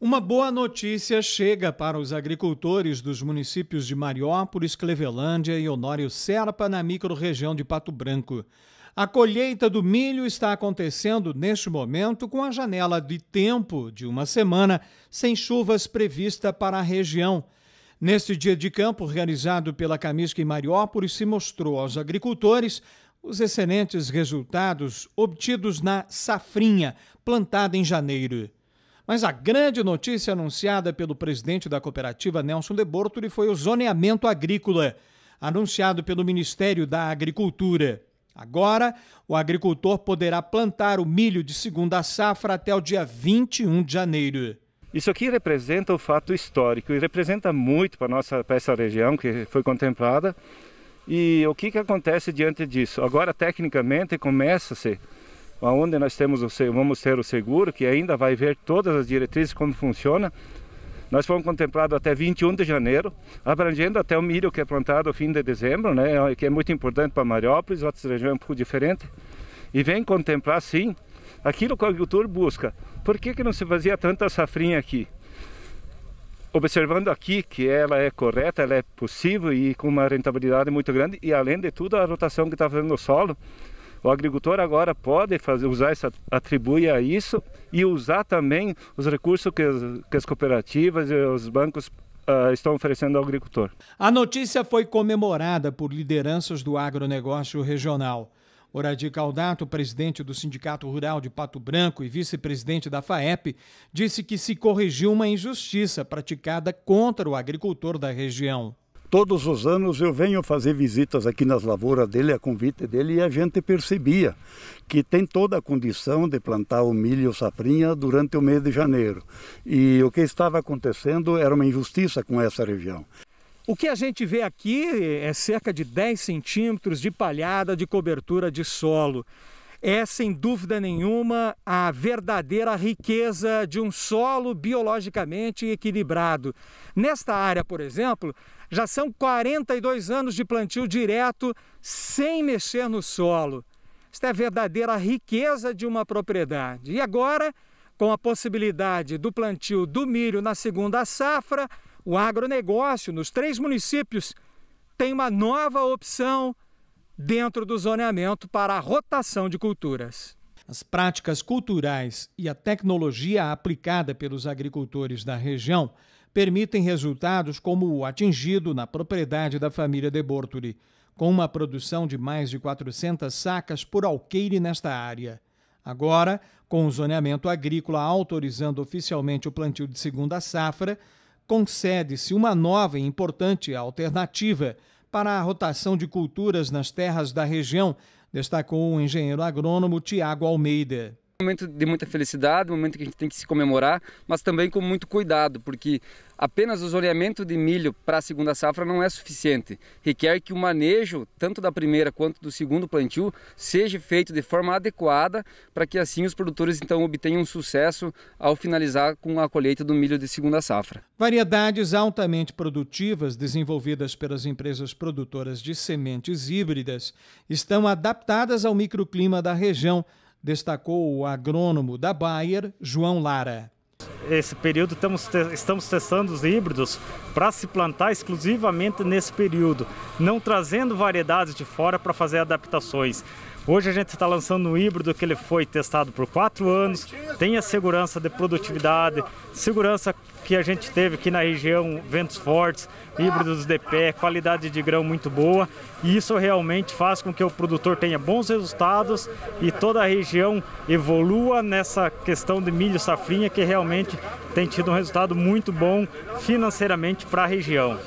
Uma boa notícia chega para os agricultores dos municípios de Mariópolis, Clevelândia e Honório Serpa, na microrregião de Pato Branco. A colheita do milho está acontecendo neste momento com a janela de tempo de uma semana sem chuvas prevista para a região. Neste dia de campo, realizado pela Camisca em Mariópolis, se mostrou aos agricultores os excelentes resultados obtidos na safrinha plantada em janeiro. Mas a grande notícia anunciada pelo presidente da cooperativa Nelson de Bortoli foi o zoneamento agrícola, anunciado pelo Ministério da Agricultura. Agora, o agricultor poderá plantar o milho de segunda safra até o dia 21 de janeiro. Isso aqui representa o fato histórico e representa muito para nossa para essa região que foi contemplada. E o que, que acontece diante disso? Agora, tecnicamente, começa-se onde nós temos o, vamos ter o seguro, que ainda vai ver todas as diretrizes como funciona. Nós fomos contemplados até 21 de janeiro, abrangendo até o milho que é plantado no fim de dezembro, né, que é muito importante para Mariópolis, outras regiões é um pouco diferente. E vem contemplar, sim, aquilo que o agricultor busca. Por que, que não se fazia tanta safrinha aqui? observando aqui que ela é correta, ela é possível e com uma rentabilidade muito grande e além de tudo a rotação que está fazendo no solo o agricultor agora pode fazer, usar essa, atribui a isso e usar também os recursos que as, que as cooperativas e os bancos Uh, estão oferecendo ao agricultor. A notícia foi comemorada por lideranças do agronegócio regional. Oradi Caldato, presidente do Sindicato Rural de Pato Branco e vice-presidente da FAEP, disse que se corrigiu uma injustiça praticada contra o agricultor da região. Todos os anos eu venho fazer visitas aqui nas lavouras dele, a convite dele, e a gente percebia que tem toda a condição de plantar o milho safrinha durante o mês de janeiro. E o que estava acontecendo era uma injustiça com essa região. O que a gente vê aqui é cerca de 10 centímetros de palhada de cobertura de solo é, sem dúvida nenhuma, a verdadeira riqueza de um solo biologicamente equilibrado. Nesta área, por exemplo, já são 42 anos de plantio direto sem mexer no solo. Esta é a verdadeira riqueza de uma propriedade. E agora, com a possibilidade do plantio do milho na segunda safra, o agronegócio nos três municípios tem uma nova opção dentro do zoneamento para a rotação de culturas. As práticas culturais e a tecnologia aplicada pelos agricultores da região permitem resultados como o atingido na propriedade da família De Bortoli, com uma produção de mais de 400 sacas por alqueire nesta área. Agora, com o zoneamento agrícola autorizando oficialmente o plantio de segunda safra, concede-se uma nova e importante alternativa para a rotação de culturas nas terras da região, destacou o engenheiro agrônomo Tiago Almeida. Um momento de muita felicidade, um momento que a gente tem que se comemorar, mas também com muito cuidado, porque apenas o zoneamento de milho para a segunda safra não é suficiente. Requer que o manejo, tanto da primeira quanto do segundo plantio, seja feito de forma adequada para que assim os produtores então obtenham sucesso ao finalizar com a colheita do milho de segunda safra. Variedades altamente produtivas desenvolvidas pelas empresas produtoras de sementes híbridas estão adaptadas ao microclima da região destacou o agrônomo da Bayer, João Lara. Esse período estamos, estamos testando os híbridos para se plantar exclusivamente nesse período, não trazendo variedades de fora para fazer adaptações. Hoje a gente está lançando um híbrido que ele foi testado por quatro anos, tem a segurança de produtividade, segurança que a gente teve aqui na região, ventos fortes, híbridos de pé, qualidade de grão muito boa, e isso realmente faz com que o produtor tenha bons resultados e toda a região evolua nessa questão de milho safrinha que realmente tem tido um resultado muito bom financeiramente para a região.